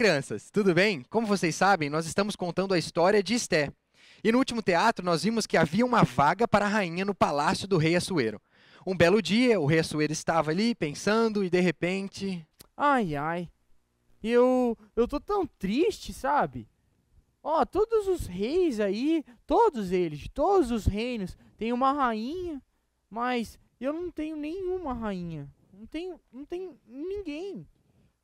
crianças, tudo bem? Como vocês sabem, nós estamos contando a história de Esté. E no último teatro, nós vimos que havia uma vaga para a rainha no palácio do rei Assuero. Um belo dia, o rei Assuero estava ali pensando e de repente. Ai, ai. Eu. Eu tô tão triste, sabe? Ó, oh, todos os reis aí, todos eles, todos os reinos, têm uma rainha, mas eu não tenho nenhuma rainha. Não tenho, não tenho ninguém.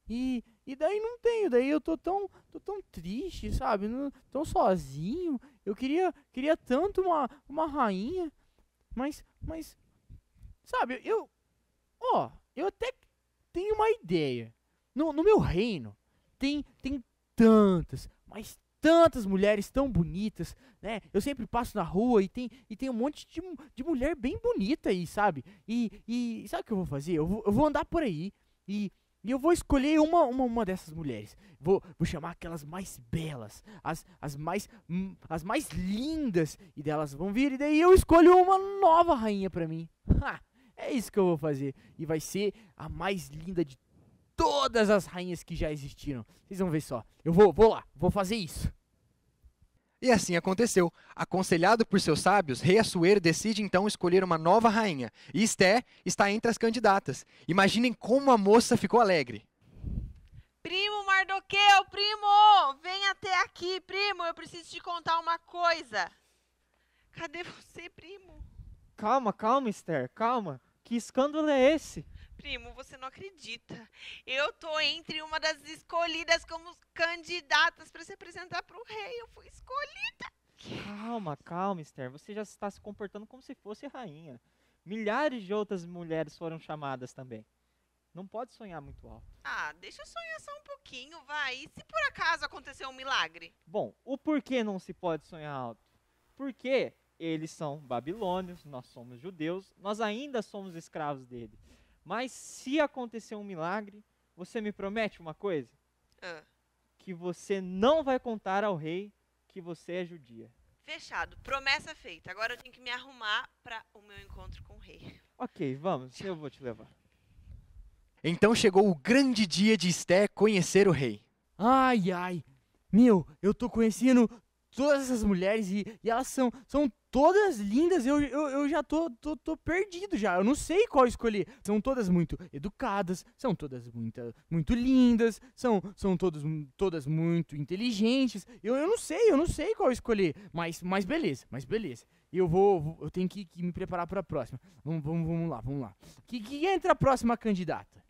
E, e daí não tenho, daí eu tô tão, tô tão triste, sabe? Não, tão sozinho. Eu queria, queria tanto uma, uma rainha, mas, mas, sabe? Eu, ó, eu até tenho uma ideia. No, no meu reino tem, tem tantas, mas tantas mulheres tão bonitas, né? Eu sempre passo na rua e tem, e tem um monte de, de mulher bem bonita aí, sabe? E, e sabe o que eu vou fazer? Eu vou, eu vou andar por aí e e eu vou escolher uma, uma, uma dessas mulheres. Vou, vou chamar aquelas mais belas, as, as, mais, hum, as mais lindas. E delas vão vir, e daí eu escolho uma nova rainha pra mim. Ha! É isso que eu vou fazer. E vai ser a mais linda de todas as rainhas que já existiram. Vocês vão ver só. Eu vou, vou lá, vou fazer isso. E assim aconteceu. Aconselhado por seus sábios, rei Assuero decide então escolher uma nova rainha. E Esté está entre as candidatas. Imaginem como a moça ficou alegre. Primo Mardoqueu, primo! Vem até aqui, primo! Eu preciso te contar uma coisa. Cadê você, primo? Calma, calma, Esther, calma. Que escândalo é esse? Primo, você não acredita. Eu tô entre uma das escolhidas como candidatas para se apresentar para o rei. Eu fui escolhida. Calma, calma, Esther. Você já está se comportando como se fosse rainha. Milhares de outras mulheres foram chamadas também. Não pode sonhar muito alto. Ah, deixa eu sonhar só um pouquinho, vai. E se por acaso acontecer um milagre? Bom, o porquê não se pode sonhar alto? Porque eles são babilônios, nós somos judeus, nós ainda somos escravos dele. Mas se acontecer um milagre, você me promete uma coisa? Ah. Que você não vai contar ao rei que você é judia. Fechado, promessa feita. Agora eu tenho que me arrumar para o meu encontro com o rei. Ok, vamos, eu vou te levar. Então chegou o grande dia de Esté conhecer o rei. Ai, ai, meu, eu tô conhecendo todas essas mulheres e, e elas são, são todas lindas, eu, eu, eu já tô, tô, tô, perdido já. Eu não sei qual escolher. São todas muito educadas, são todas muito, muito lindas, são, são todas, todas muito inteligentes. Eu, eu não sei, eu não sei qual escolher. Mas, mas beleza, mas beleza. Eu vou, eu tenho que, que me preparar para a próxima. Vamos, vamos, vamos lá, vamos lá. Que, que entra a próxima candidata?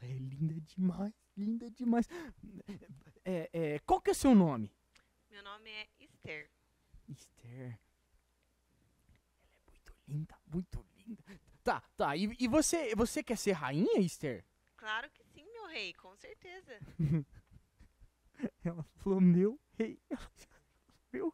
Ela é linda demais, linda demais. É, é, qual que é seu nome? Meu nome é Esther. Esther. Ela é muito linda, muito linda. Tá, tá. E, e você, você quer ser rainha, Esther? Claro que sim, meu rei, com certeza. Ela falou, meu rei. Meu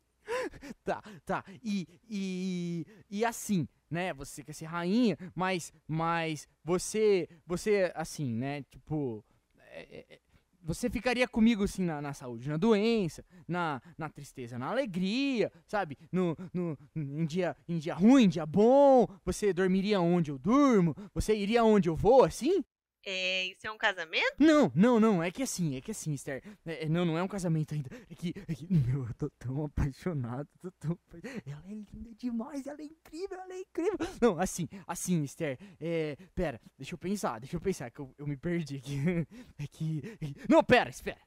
Tá, tá. E, e, e assim, né? Você quer ser rainha, mas, mas você, você, assim, né? Tipo, é, é, é você ficaria comigo assim na, na, saúde, na doença, na, na tristeza, na alegria, sabe? No, no, em, dia, em dia ruim, em dia bom, você dormiria onde eu durmo, você iria onde eu vou, assim? É, isso é um casamento? Não, não, não. É que assim, é que assim, Esther. É, é, não, não é um casamento ainda. É que, é que, meu, eu tô tão apaixonado, tô tão apaixonado. Ela é linda demais, ela é incrível, ela é incrível. Não, assim, assim, Esther. É, pera, deixa eu pensar, deixa eu pensar, que eu, eu me perdi aqui. É que, é que. Não, pera, espera.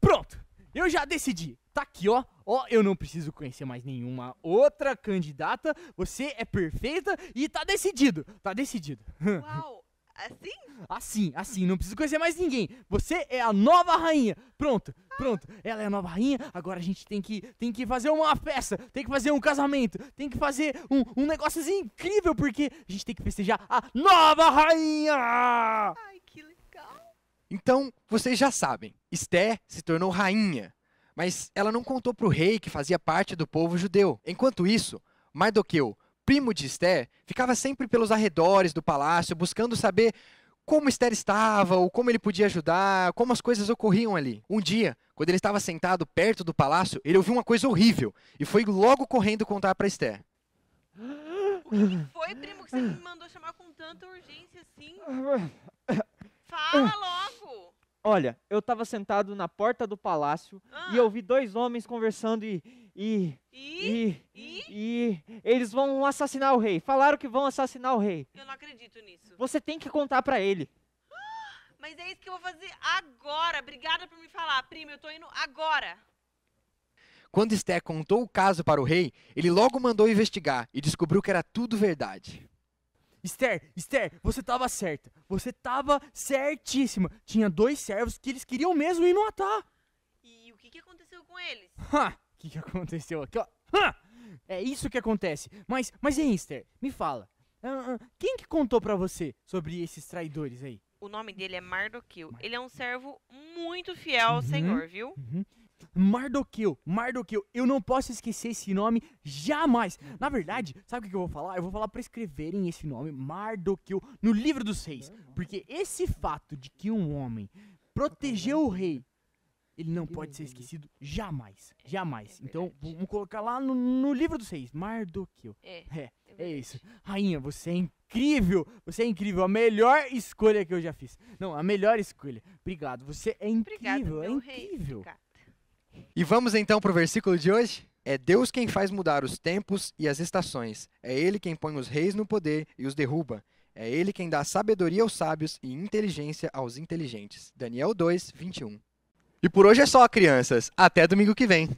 Pronto! Eu já decidi. Tá aqui, ó. Ó, eu não preciso conhecer mais nenhuma outra candidata. Você é perfeita e tá decidido. Tá decidido. Uau! Assim? Assim, assim, não preciso conhecer mais ninguém. Você é a nova rainha. Pronto, pronto. Ela é a nova rainha. Agora a gente tem que, tem que fazer uma festa, tem que fazer um casamento, tem que fazer um, um negóciozinho incrível, porque a gente tem que festejar a nova rainha! Ai, que legal! Então, vocês já sabem, Esté se tornou rainha. Mas ela não contou para o rei que fazia parte do povo judeu. Enquanto isso, Mardoqueu primo de Esther, ficava sempre pelos arredores do palácio, buscando saber como Esther estava, ou como ele podia ajudar, como as coisas ocorriam ali. Um dia, quando ele estava sentado perto do palácio, ele ouviu uma coisa horrível e foi logo correndo contar para Esther. O que foi, primo, que você me mandou chamar com tanta urgência assim? Fala logo! Olha, eu estava sentado na porta do palácio ah. e ouvi dois homens conversando e e, e, e, e, eles vão assassinar o rei. Falaram que vão assassinar o rei. Eu não acredito nisso. Você tem que contar para ele. Mas é isso que eu vou fazer agora. Obrigada por me falar, prima. Eu tô indo agora. Quando Esther contou o caso para o rei, ele logo mandou investigar e descobriu que era tudo verdade. Esther, Esther, você estava certa. Você estava certíssima. Tinha dois servos que eles queriam mesmo ir matar. E o que, que aconteceu com eles? Ha! que, que aconteceu aqui, ó. É isso que acontece. Mas, mas Einster, me fala. Uh, uh, quem que contou para você sobre esses traidores aí? O nome dele é Mardoqueu. Ele é um servo muito fiel ao uhum, Senhor, viu? Uhum. Mardoqueu, Mardoqueu, eu não posso esquecer esse nome jamais. Na verdade, sabe o que eu vou falar? Eu vou falar para escreverem esse nome, Mardoqueu, no livro dos reis. Porque esse fato de que um homem protegeu o rei ele não pode ser esquecido jamais. É, jamais. É então, vamos colocar lá no, no livro dos seis. Mardoqueu. É. É, é, é isso. Rainha, você é incrível. Você é incrível. A melhor escolha que eu já fiz. Não, a melhor escolha. Obrigado. Você é incrível. Obrigado, é incrível. e vamos então para o versículo de hoje? É Deus quem faz mudar os tempos e as estações. É Ele quem põe os reis no poder e os derruba. É Ele quem dá sabedoria aos sábios e inteligência aos inteligentes. Daniel 2, 21. E por hoje é só, crianças. Até domingo que vem.